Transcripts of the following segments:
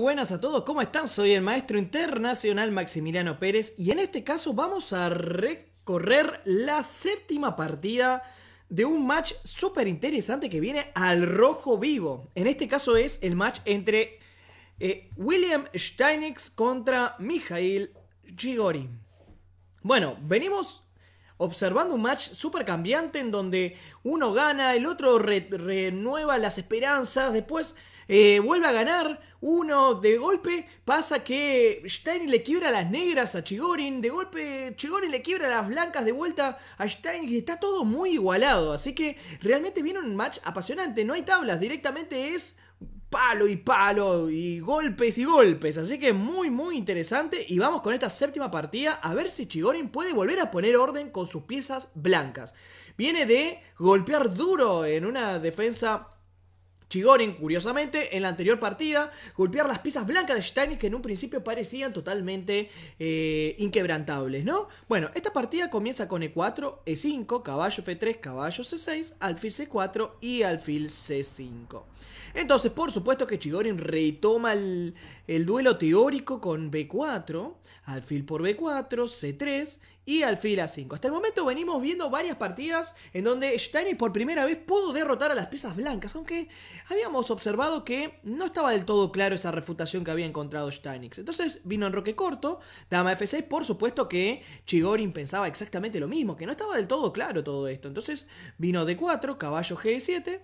buenas a todos, ¿cómo están? Soy el maestro internacional Maximiliano Pérez y en este caso vamos a recorrer la séptima partida de un match súper interesante que viene al rojo vivo. En este caso es el match entre eh, William Steinix contra Mijail Gigori. Bueno, venimos observando un match súper cambiante en donde uno gana, el otro renueva las esperanzas, después eh, vuelve a ganar. Uno de golpe pasa que Stein le quiebra las negras a Chigorin. De golpe Chigorin le quiebra las blancas de vuelta a Stein. Y está todo muy igualado. Así que realmente viene un match apasionante. No hay tablas. Directamente es palo y palo y golpes y golpes. Así que muy, muy interesante. Y vamos con esta séptima partida a ver si Chigorin puede volver a poner orden con sus piezas blancas. Viene de golpear duro en una defensa Chigorin, curiosamente, en la anterior partida, golpear las piezas blancas de Steinitz que en un principio parecían totalmente eh, inquebrantables, ¿no? Bueno, esta partida comienza con E4, E5, caballo F3, caballo C6, alfil C4 y alfil C5. Entonces, por supuesto que Chigorin retoma el, el duelo teórico con B4, alfil por B4, C3 y alfil A5. Hasta el momento venimos viendo varias partidas en donde Steiner por primera vez pudo derrotar a las piezas blancas, aunque habíamos observado que no estaba del todo claro esa refutación que había encontrado Steinix. Entonces vino en roque corto, dama F6, por supuesto que Chigorin pensaba exactamente lo mismo, que no estaba del todo claro todo esto. Entonces vino D4, caballo G7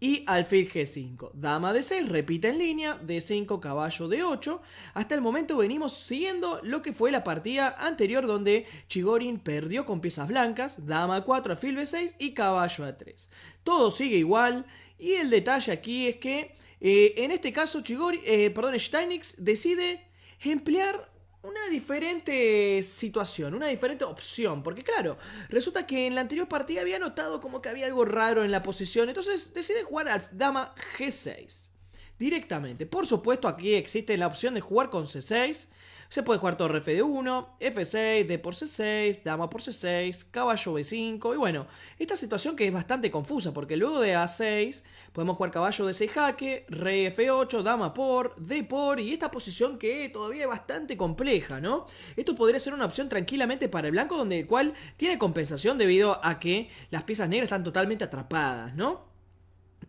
y alfil G5. Dama de 6, repite en línea, d 5 caballo de 8. Hasta el momento venimos siguiendo lo que fue la partida anterior donde Chigorin perdió con piezas blancas, dama 4, alfil B6 y caballo A3. Todo sigue igual y el detalle aquí es que eh, en este caso Chigorin. Eh, perdón, Steinix decide emplear una diferente situación, una diferente opción. Porque claro, resulta que en la anterior partida había notado como que había algo raro en la posición. Entonces decide jugar al dama G6 directamente. Por supuesto, aquí existe la opción de jugar con C6. Se puede jugar torre fd1, f6, d por c6, dama por c6, caballo b5. Y bueno, esta situación que es bastante confusa porque luego de a6 podemos jugar caballo de 6 jaque, rey f8, dama por, d por y esta posición que todavía es bastante compleja, ¿no? Esto podría ser una opción tranquilamente para el blanco donde el cual tiene compensación debido a que las piezas negras están totalmente atrapadas, ¿no?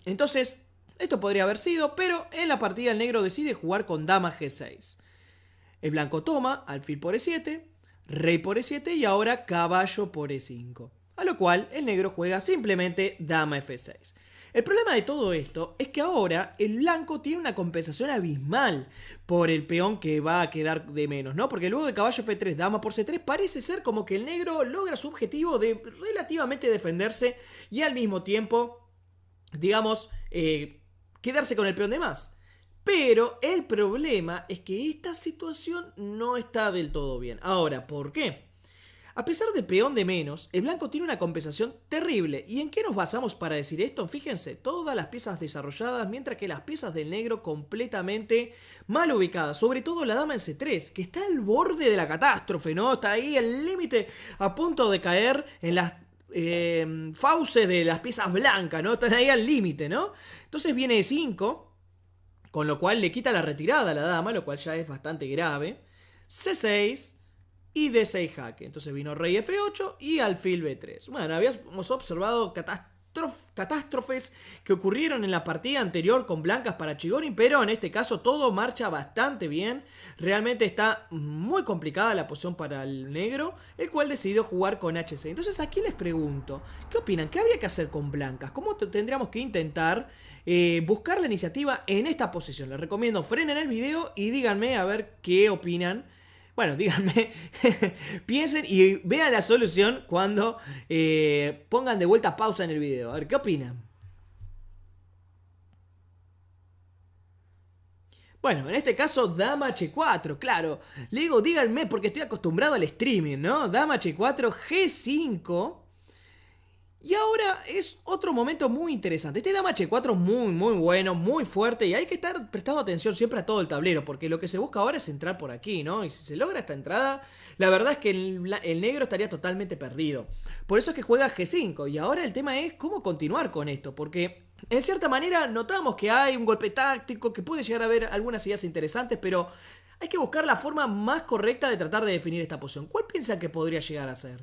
Entonces, esto podría haber sido, pero en la partida el negro decide jugar con dama g6. El blanco toma, alfil por e7, rey por e7 y ahora caballo por e5. A lo cual el negro juega simplemente dama f6. El problema de todo esto es que ahora el blanco tiene una compensación abismal por el peón que va a quedar de menos, ¿no? Porque luego de caballo F3, dama por C3, parece ser como que el negro logra su objetivo de relativamente defenderse y al mismo tiempo, digamos, eh, quedarse con el peón de más. Pero el problema es que esta situación no está del todo bien. Ahora, ¿por qué? A pesar de peón de menos, el blanco tiene una compensación terrible. ¿Y en qué nos basamos para decir esto? Fíjense, todas las piezas desarrolladas, mientras que las piezas del negro completamente mal ubicadas. Sobre todo la dama en C3, que está al borde de la catástrofe, ¿no? Está ahí al límite, a punto de caer en las eh, fauces de las piezas blancas, ¿no? Están ahí al límite, ¿no? Entonces viene 5 con lo cual le quita la retirada a la dama, lo cual ya es bastante grave. C6 y D6 jaque. Entonces vino rey F8 y alfil B3. Bueno, habíamos observado catástrofes catástrofes que ocurrieron en la partida anterior con blancas para Chigorin, pero en este caso todo marcha bastante bien. Realmente está muy complicada la posición para el negro, el cual decidió jugar con HC. Entonces aquí les pregunto, ¿qué opinan? ¿Qué habría que hacer con blancas? ¿Cómo tendríamos que intentar eh, buscar la iniciativa en esta posición? Les recomiendo frenen el video y díganme a ver qué opinan bueno, díganme, piensen y vean la solución cuando eh, pongan de vuelta pausa en el video. A ver, ¿qué opinan? Bueno, en este caso Dama H4, claro. Le digo, díganme porque estoy acostumbrado al streaming, ¿no? Dama H4, G5. Y ahora es otro momento muy interesante. Este dama h4 muy, muy bueno, muy fuerte. Y hay que estar prestando atención siempre a todo el tablero. Porque lo que se busca ahora es entrar por aquí, ¿no? Y si se logra esta entrada, la verdad es que el, negro estaría totalmente perdido. Por eso es que juega g5. Y ahora el tema es cómo continuar con esto. Porque en cierta manera notamos que hay un golpe táctico, que puede llegar a haber algunas ideas interesantes, pero hay que buscar la forma más correcta de tratar de definir esta posición. ¿Cuál piensa que podría llegar a ser?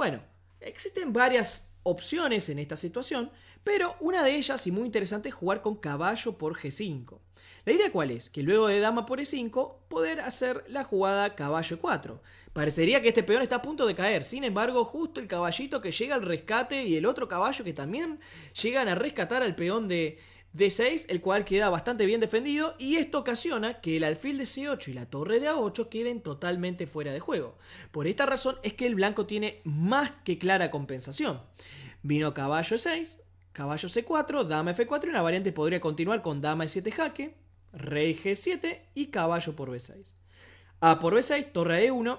Bueno, existen varias opciones en esta situación, pero una de ellas y muy interesante es jugar con caballo por G5. La idea cuál es, que luego de dama por E5 poder hacer la jugada caballo E4. Parecería que este peón está a punto de caer, sin embargo justo el caballito que llega al rescate y el otro caballo que también llegan a rescatar al peón de d 6 el cual queda bastante bien defendido y esto ocasiona que el alfil de C8 y la torre de A8 queden totalmente fuera de juego. Por esta razón es que el blanco tiene más que clara compensación. Vino caballo E6, caballo C4, dama F4 y una variante podría continuar con dama E7 jaque, rey G7 y caballo por B6. A por B6, torre E1,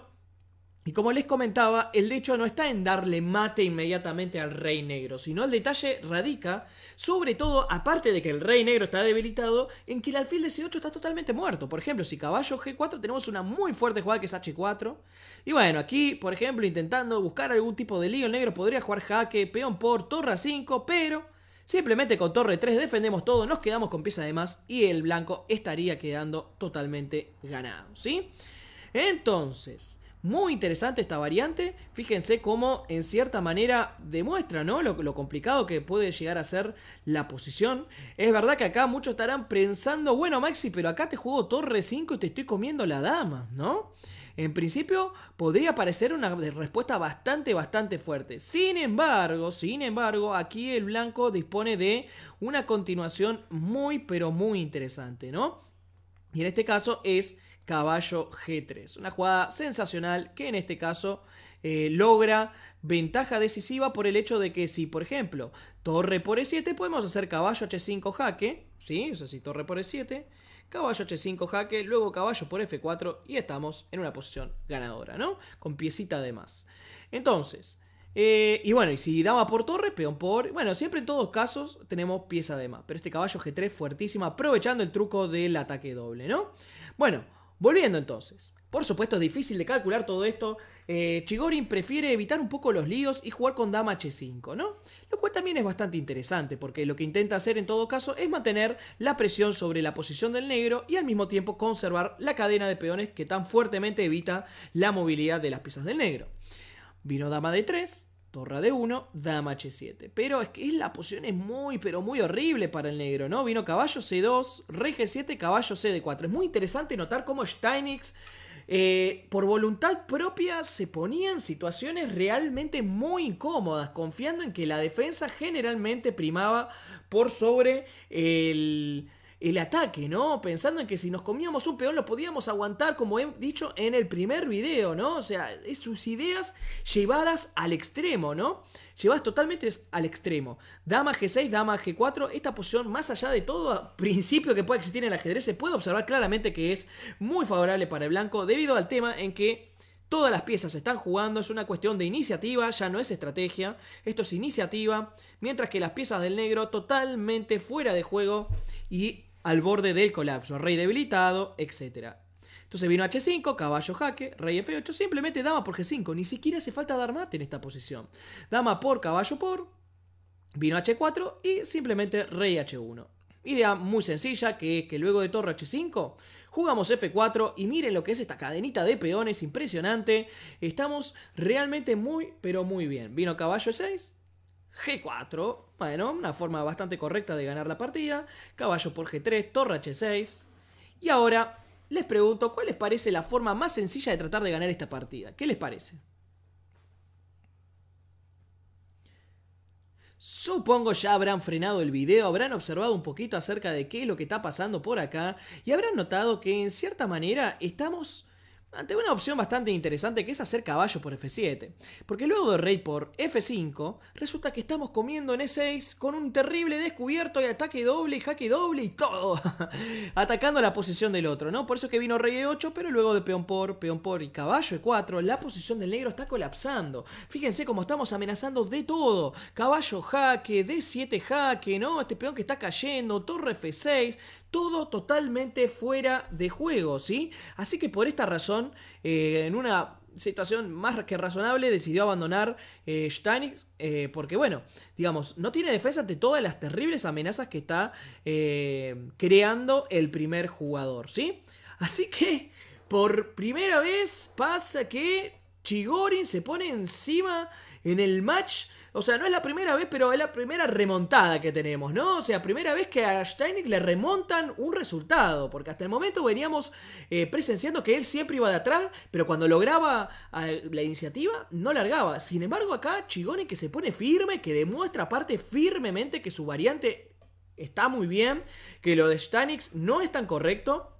y como les comentaba, el hecho no está en darle mate inmediatamente al rey negro, sino el detalle radica, sobre todo, aparte de que el rey negro está debilitado, en que el alfil de C8 está totalmente muerto. Por ejemplo, si caballo G4 tenemos una muy fuerte jugada que es H4. Y bueno, aquí, por ejemplo, intentando buscar algún tipo de lío, negro podría jugar jaque, peón por torre 5, pero simplemente con torre 3 defendemos todo, nos quedamos con pieza de más y el blanco estaría quedando totalmente ganado, ¿sí? Entonces... Muy interesante esta variante. Fíjense cómo en cierta manera demuestra ¿no? lo, lo, complicado que puede llegar a ser la posición. Es verdad que acá muchos estarán pensando, bueno Maxi, pero acá te juego torre 5 y te estoy comiendo la dama, ¿no? En principio podría parecer una respuesta bastante, bastante fuerte. Sin embargo, sin embargo, aquí el blanco dispone de una continuación muy, pero muy interesante, ¿no? Y en este caso es caballo G3. Una jugada sensacional que en este caso eh, logra ventaja decisiva por el hecho de que si, por ejemplo, torre por E7, podemos hacer caballo H5 jaque, ¿sí? O sea, si torre por E7, caballo H5 jaque, luego caballo por F4 y estamos en una posición ganadora, ¿no? Con piecita de más. Entonces, eh, y bueno, y si daba por torre, peón por... Bueno, siempre en todos casos tenemos pieza de más. Pero este caballo G3 fuertísimo aprovechando el truco del ataque doble, ¿no? Bueno, Volviendo entonces. Por supuesto es difícil de calcular todo esto. Eh, Chigorin prefiere evitar un poco los líos y jugar con dama h5, ¿no? Lo cual también es bastante interesante porque lo que intenta hacer en todo caso es mantener la presión sobre la posición del negro y al mismo tiempo conservar la cadena de peones que tan fuertemente evita la movilidad de las piezas del negro. Vino dama d3, Torra de 1, dama h7. Pero es que la posición es muy, pero muy horrible para el negro, ¿no? Vino caballo c2, rey g7, caballo c 4. Es muy interesante notar cómo Steinix, eh, por voluntad propia, se ponía en situaciones realmente muy incómodas, confiando en que la defensa generalmente primaba por sobre el el ataque, ¿no? Pensando en que si nos comíamos un peón lo podíamos aguantar, como he dicho en el primer video, ¿no? O sea, es sus ideas llevadas al extremo, ¿no? Llevadas totalmente al extremo. Dama G6, dama G4, esta posición, más allá de todo principio que pueda existir en el ajedrez, se puede observar claramente que es muy favorable para el blanco debido al tema en que todas las piezas están jugando, es una cuestión de iniciativa, ya no es estrategia, esto es iniciativa, mientras que las piezas del negro totalmente fuera de juego y al borde del colapso, rey debilitado, etc. Entonces vino H5, caballo jaque, rey F8, simplemente dama por G5, ni siquiera hace falta dar mate en esta posición. Dama por, caballo por, vino H4 y simplemente rey H1. Idea muy sencilla que es que luego de torre H5 jugamos F4 y miren lo que es esta cadenita de peones, impresionante. Estamos realmente muy pero muy bien. Vino caballo 6, G4, bueno, una forma bastante correcta de ganar la partida. Caballo por G3, torre H6. Y ahora les pregunto, ¿cuál les parece la forma más sencilla de tratar de ganar esta partida? ¿Qué les parece? Supongo ya habrán frenado el video, habrán observado un poquito acerca de qué es lo que está pasando por acá y habrán notado que en cierta manera estamos ante una opción bastante interesante que es hacer caballo por f7. Porque luego de rey por f5, resulta que estamos comiendo en e6 con un terrible descubierto y ataque doble jaque doble y todo. Atacando la posición del otro, ¿no? Por eso es que vino rey e8, pero luego de peón por, peón por y caballo e4, la posición del negro está colapsando. Fíjense cómo estamos amenazando de todo. Caballo jaque, d7 jaque, ¿no? Este peón que está cayendo, torre f6, todo totalmente fuera de juego, ¿sí? Así que por esta razón eh, en una situación más que razonable, decidió abandonar eh, eh, porque bueno, digamos, no tiene defensa ante todas las terribles amenazas que está eh, creando el primer jugador, ¿sí? Así que, por primera vez pasa que Chigorin se pone encima en el match o sea, no es la primera vez, pero es la primera remontada que tenemos, ¿no? O sea, primera vez que a Steinig le remontan un resultado, porque hasta el momento veníamos eh, presenciando que él siempre iba de atrás, pero cuando lograba la iniciativa, no largaba. Sin embargo, acá Chigone que se pone firme, que demuestra aparte firmemente que su variante está muy bien, que lo de Steinick no es tan correcto.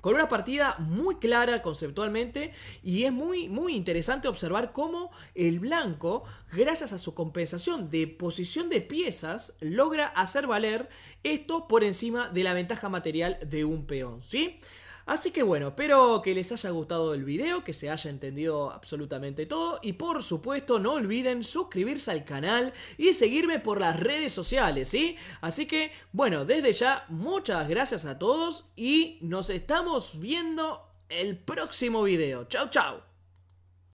Con una partida muy clara conceptualmente y es muy, muy interesante observar cómo el blanco, gracias a su compensación de posición de piezas, logra hacer valer esto por encima de la ventaja material de un peón, ¿sí? Así que bueno, espero que les haya gustado el video, que se haya entendido absolutamente todo y por supuesto no olviden suscribirse al canal y seguirme por las redes sociales, ¿sí? Así que bueno, desde ya muchas gracias a todos y nos estamos viendo el próximo video. Chau, chao.